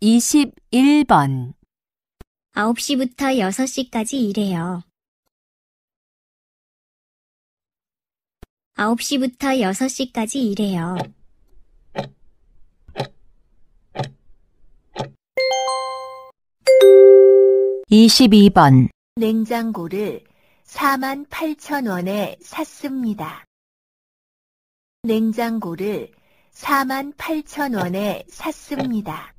21번 9시부터 6시까지 일해요. 9시부터 6시까지 일해요. 22번 냉장고를 4만 8 0 원에 샀습니다. 냉장고를 4만 8천 원에 샀습니다.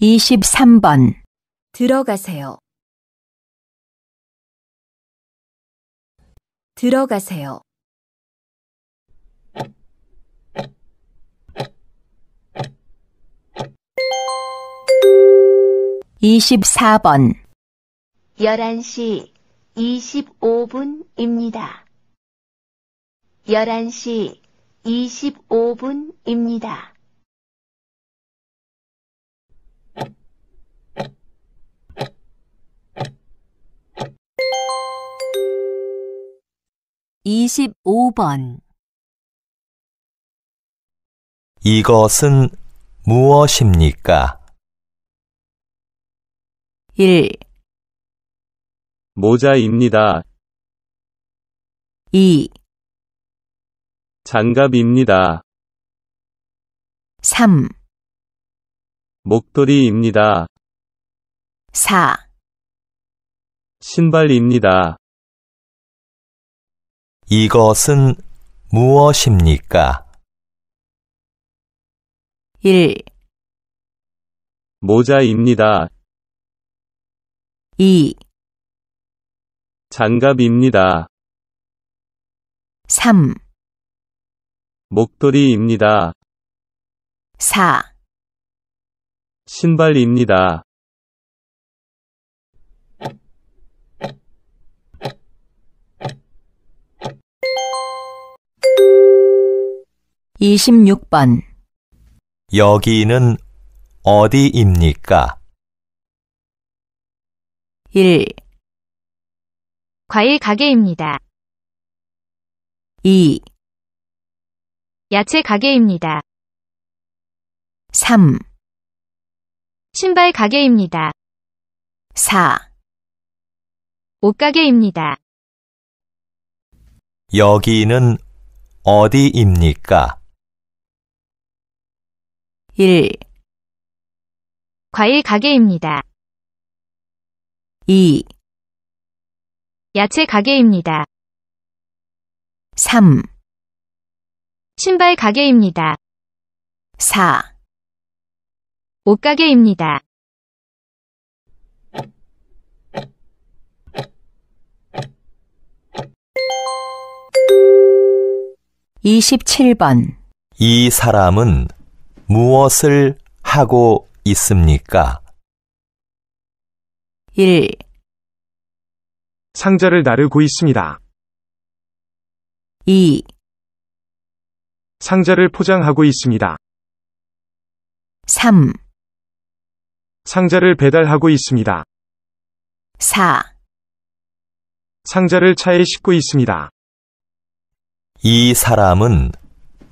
23번 들어가세요. 들어가세요. 24번 11시 25분입니다. 11시 25분입니다. 25번 이것은 무엇입니까? 1, 모자입니다. 2, 장갑입니다. 3, 목도리입니다. 4 신발입니다. 이것은 무엇입니까? 1, 모자입니다. 2, 장갑입니다. 3, 목도리입니다. 4. 신발입니다. 26번 여기는 어디입니까? 1 과일 가게입니다. 2 야채 가게입니다. 3 신발 가게입니다. 4 옷가게입니다. 여기는 어디입니까? 1, 과일 가게입니다. 2, 야채 가게입니다. 3, 신발 가게입니다. 4, 옷 가게입니다. 27번 이 사람은 무엇을 하고 있습니까? 1, 상자를 나르고 있습니다. 2, 상자를 포장하고 있습니다. 3, 상자를 배달하고 있습니다. 4 상자를 차에 싣고 있습니다. 이 사람은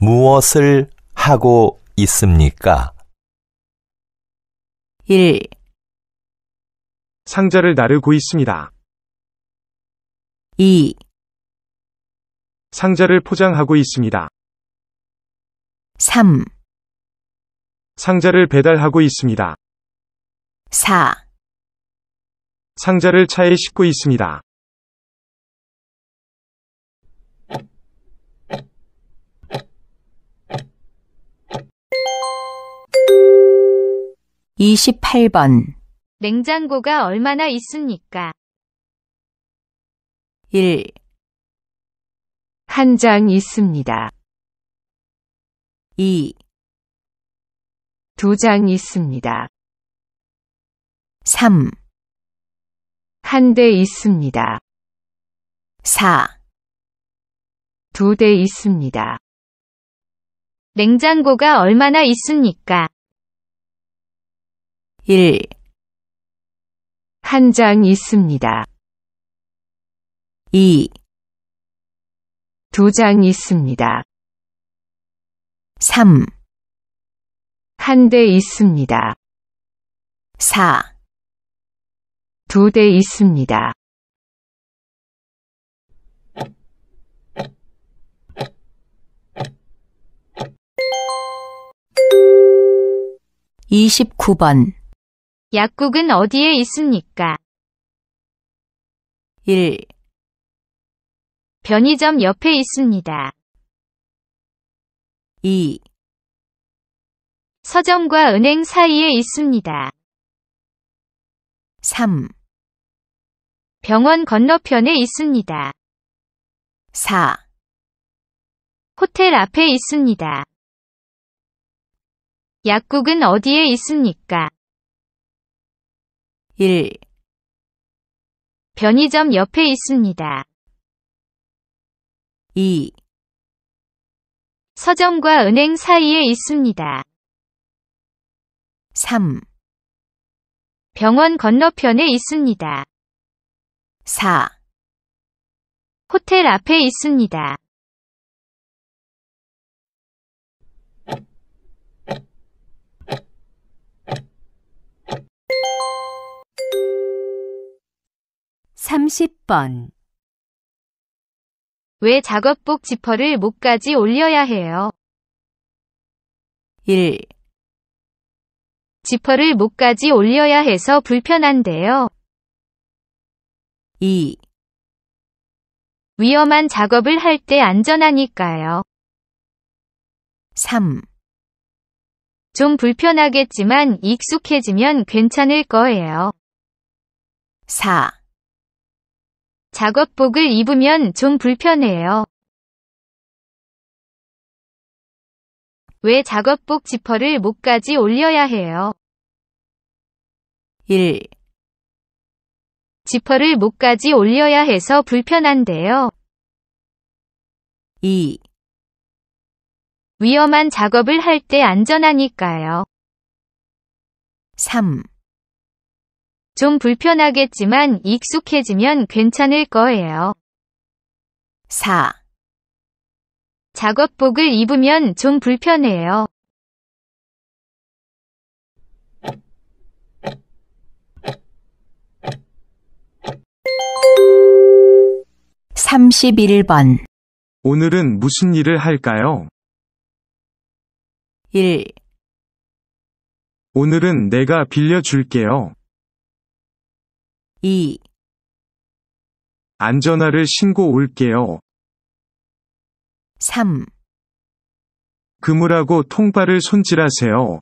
무엇을 하고 있습니까? 1. 상자를 나르고 있습니다. 2. 상자를 포장하고 있습니다. 3, 상자를 배달하고 있습니다. 4. 상자를 차에 싣고 있습니다. 28번 냉장고가 얼마나 있습니까? 1. 한 장 있습니다. 2. 두 장 있습니다. 3. 한 대 있습니다. 4. 두 대 있습니다. 냉장고가 얼마나 있습니까? 1. 한 장 있습니다. 2. 두 장 있습니다. 3. 한 대 있습니다. 4. 두 대 있습니다. 29번 약국은 어디에 있습니까? 1, 변이점 옆에 있습니다. 2, 서점과 은행 사이에 있습니다. 3, 병원 건너편에 있습니다. 4, 호텔 앞에 있습니다. 약국은 어디에 있습니까? 1. 변이점 옆에 있습니다. 2. 서점과 은행 사이에 있습니다. 3. 병원 건너편에 있습니다. 4. 호텔 앞에 있습니다. 30번 왜 작업복 지퍼를 목까지 올려야 해요? 1. 지퍼를 목까지 올려야 해서 불편한데요. 2. 위험한 작업을 할 때 안전하니까요. 3. 좀 불편하겠지만 익숙해지면 괜찮을 거예요. 4. 작업복을 입으면 좀 불편해요. 왜 작업복 지퍼를 목까지 올려야 해요? 1. 지퍼를 목까지 올려야 해서 불편한데요. 2. 위험한 작업을 할 때 안전하니까요. 3. 좀 불편하겠지만 익숙해지면 괜찮을 거예요. 4. 작업복을 입으면 좀 불편해요. 31번 오늘은 무슨 일을 할까요? 1. 오늘은 내가 빌려줄게요. 2. 안전화를 신고 올게요. 3. 그물하고 통발을 손질하세요.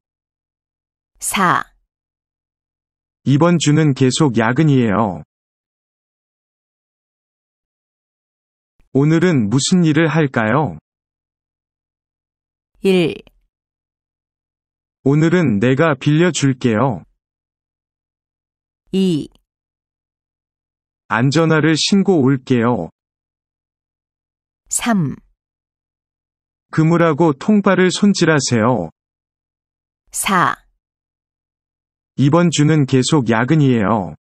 4. 이번 주는 계속 야근이에요. 오늘은 무슨 일을 할까요? 1. 오늘은 내가 빌려줄게요. 2. 안전화를 신고 올게요. 3. 그물하고 통발을 손질하세요. 4. 이번 주는 계속 야근이에요.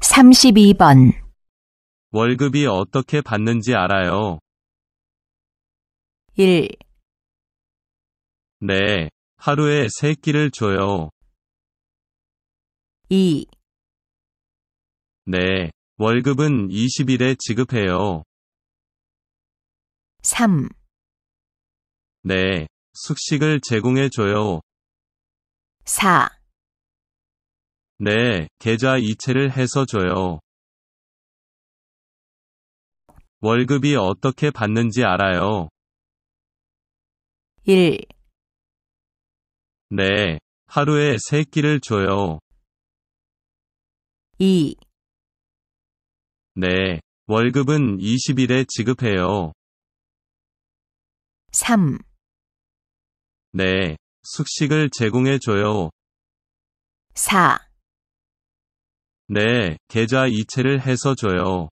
삼십번 월급이 어떻게 받는지 알아요? 1. 네, 하루에 3끼를 줘요. 2. 네, 월급은 20일에 지급해요. 3. 네, 숙식을 제공해줘요. 4. 네, 계좌 이체를 해서 줘요. 월급이 어떻게 받는지 알아요? 1. 네, 하루에 세 끼를 줘요. 2. 네, 월급은 20일에 지급해요. 3. 네, 숙식을 제공해줘요. 4. 네, 계좌 이체를 해서 줘요.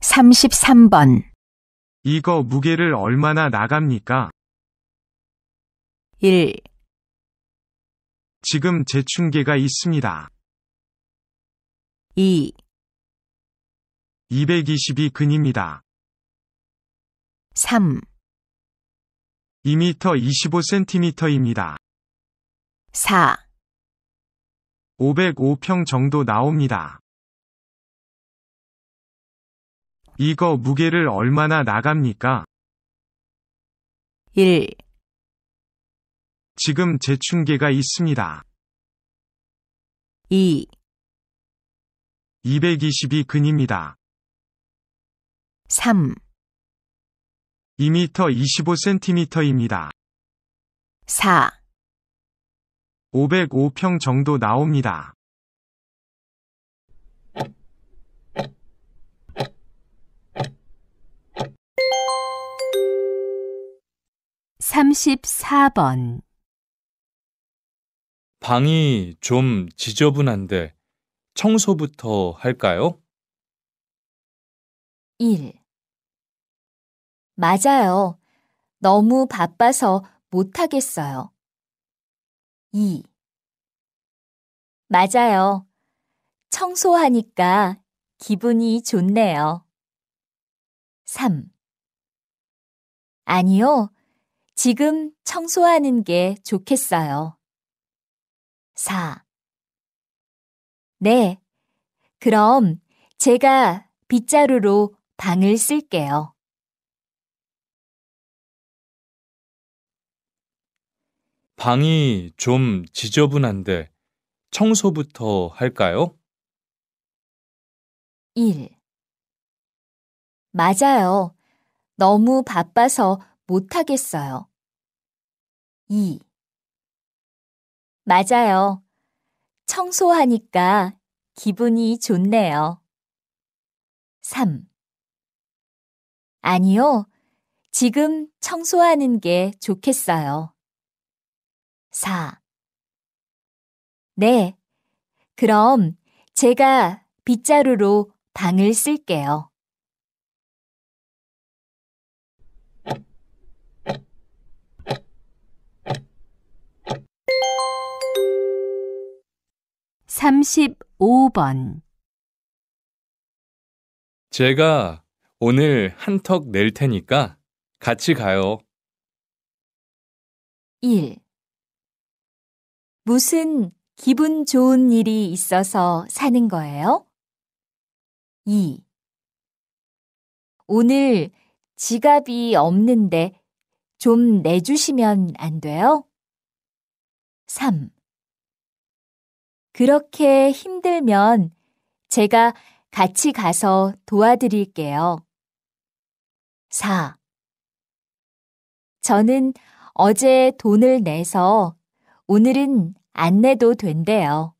33번 이거 무게를 얼마나 나갑니까? 1, 지금 제충계가 있습니다. 2, 2 2 2이 근입니다. 3, 2m 25cm입니다. 4, 505평 정도 나옵니다. 이거 무게를 얼마나 나갑니까? 1. 지금 제충계가 있습니다. 2. 2 2 2 근입니다. 3. 2m 25cm입니다. 4. 505평 정도 나옵니다. 34번 방이 좀 지저분한데 청소부터 할까요? 1. 맞아요. 너무 바빠서 못하겠어요. 2. 맞아요. 청소하니까 기분이 좋네요. 3. 아니요. 지금 청소하는 게 좋겠어요. 4. 네. 그럼 제가 빗자루로 방을 쓸게요. '방이 좀 지저분한데 청소부터 할까요?' 1. 맞아요. 너무 바빠서 못하겠어요. 2. 맞아요. 청소하니까 기분이 좋네요. 3. 아니요. 지금 청소하는 게 좋겠어요. 4. 네. 그럼 제가 빗자루로 방을 쓸게요. 35번 제가 오늘 한턱 낼 테니까 같이 가요. 1. 무슨 기분 좋은 일이 있어서 사는 거예요? 2. 오늘 지갑이 없는데 좀 내주시면 안 돼요? 3. 그렇게 힘들면 제가 같이 가서 도와드릴게요. 4. 저는 어제 돈을 내서 오늘은 안 내도 된대요.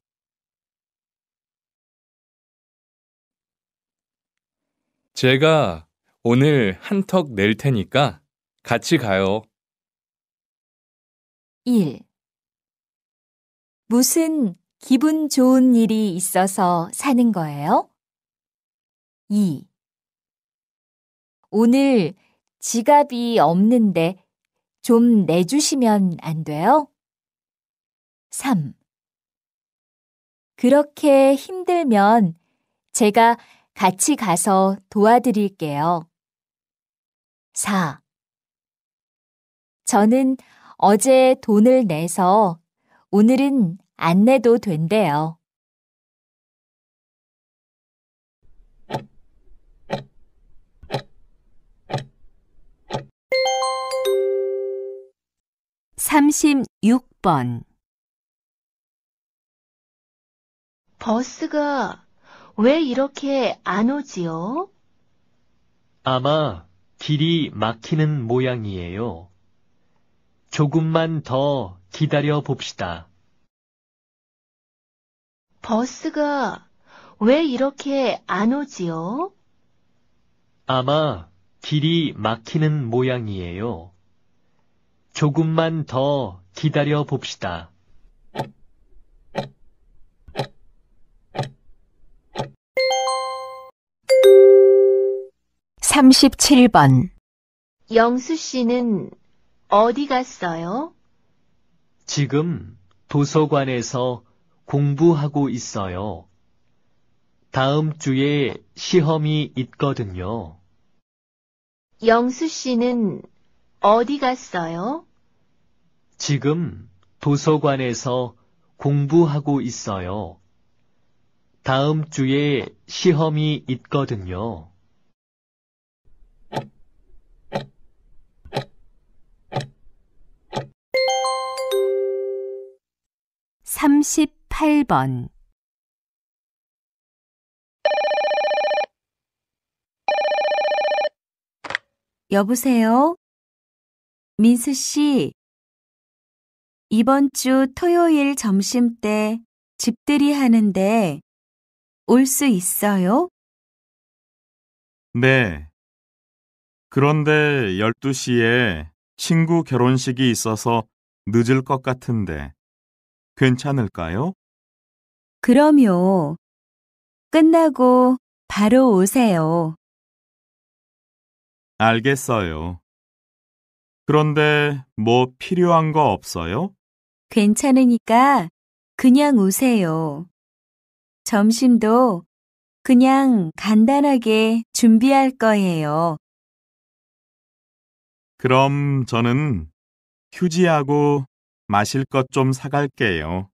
제가 오늘 한 턱 낼 테니까 같이 가요. 1. 무슨 기분 좋은 일이 있어서 사는 거예요? 2. 오늘 지갑이 없는데 좀 내주시면 안 돼요? 3. 그렇게 힘들면 제가 같이 가서 도와드릴게요. 4. 저는 어제 돈을 내서 오늘은 안 내도 된대요. 3 6번 버스가 왜 이렇게 안 오지요? 아마 길이 막히는 모양이에요. 조금만 더 기다려 봅시다. 버스가 왜 이렇게 안 오지요? 아마 길이 막히는 모양이에요. 조금만 더 기다려 봅시다. 삼십번 영수 씨는 어디 갔어요? 지금 도서관에서 공부하고 있어요. 다음 주에 시험이 있거든요. 영수 씨는 어디 갔어요? 지금 도서관에서 공부하고 있어요. 다음 주에 시험이 있거든요. 38번 '여보세요? 민수 씨, 이번 주 토요일 점심 때 집들이 하는데 올 수 있어요? 네. 그런데 12시에 친구 결혼식이 있어서 늦을 것 같은데 괜찮을까요? 그럼요. 끝나고 바로 오세요. 알겠어요. 그런데 뭐 필요한 거 없어요? 괜찮으니까 그냥 오세요. 점심도 그냥 간단하게 준비할 거예요. 그럼 저는 휴지하고 마실 것 좀 사갈게요.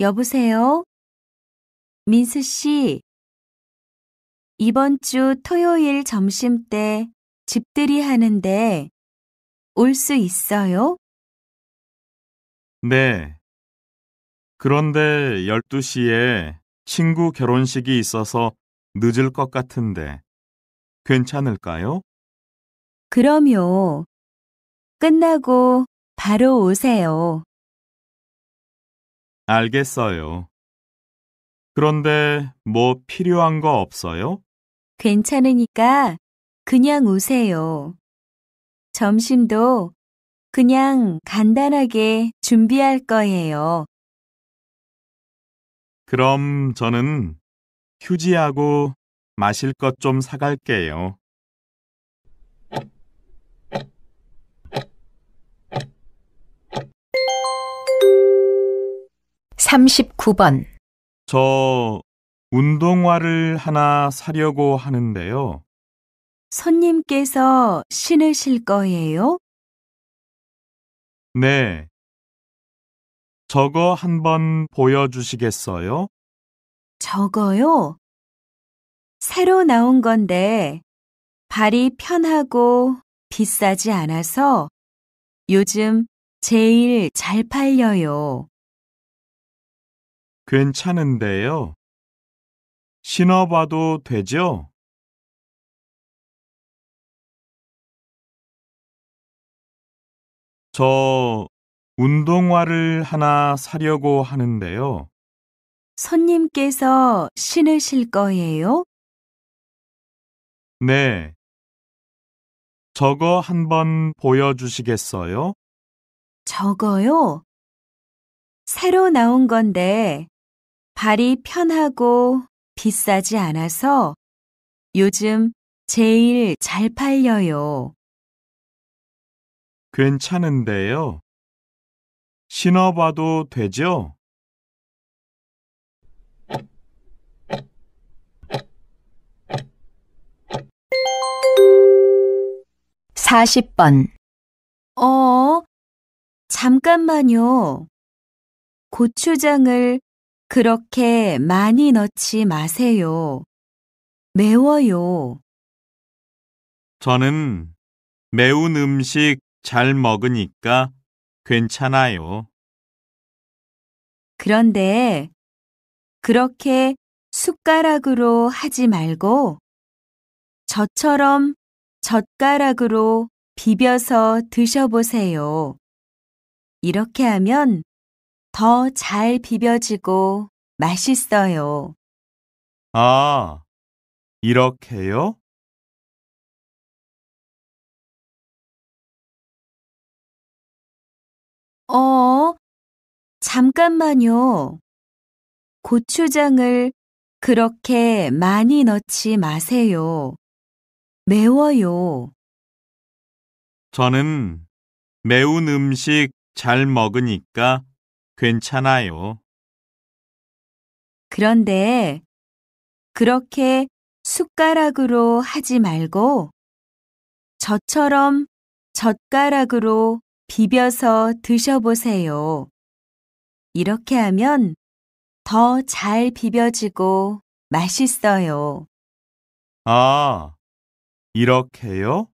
여보세요? 민수 씨, 이번 주 토요일 점심 때 집들이 하는데 올 수 있어요? 네, 그런데 12시에 친구 결혼식이 있어서 늦을 것 같은데 괜찮을까요? 그럼요. 끝나고 바로 오세요. 알겠어요. 그런데 뭐 필요한 거 없어요? 괜찮으니까 그냥 오세요. 점심도 그냥 간단하게 준비할 거예요. 그럼 저는 휴지하고 마실 것 좀 사갈게요. 삼십번저 운동화를 하나 사려고 하는데요. 손님께서 신으실 거예요? 네, 저거 한번 보여주시겠어요? 저거요? 새로 나온 건데 발이 편하고 비싸지 않아서 요즘 제일 잘 팔려요. 괜찮은데요. 신어봐도 되죠? 저 운동화를 하나 사려고 하는데요. 손님께서 신으실 거예요? 네. 저거 한번 보여주시겠어요? 저거요? 새로 나온 건데 발이 편하고 비싸지 않아서 요즘 제일 잘 팔려요. 괜찮은데요. 신어봐도 되죠? 4 0번 어, 잠깐만요. 고추장을 그렇게 많이 넣지 마세요. 매워요. 저는 매운 음식 잘 먹으니까 괜찮아요. 그런데 그렇게 숟가락으로 하지 말고 저처럼 젓가락으로 비벼서 드셔보세요. 이렇게 하면 더 잘 비벼지고 맛있어요. 아, 이렇게요? 어, 잠깐만요. 고추장을 그렇게 많이 넣지 마세요. 매워요. 저는 매운 음식 잘 먹으니까 괜찮아요. 그런데 그렇게 숟가락으로 하지 말고 저처럼 젓가락으로 비벼서 드셔보세요. 이렇게 하면 더 잘 비벼지고 맛있어요. 아, 이렇게요?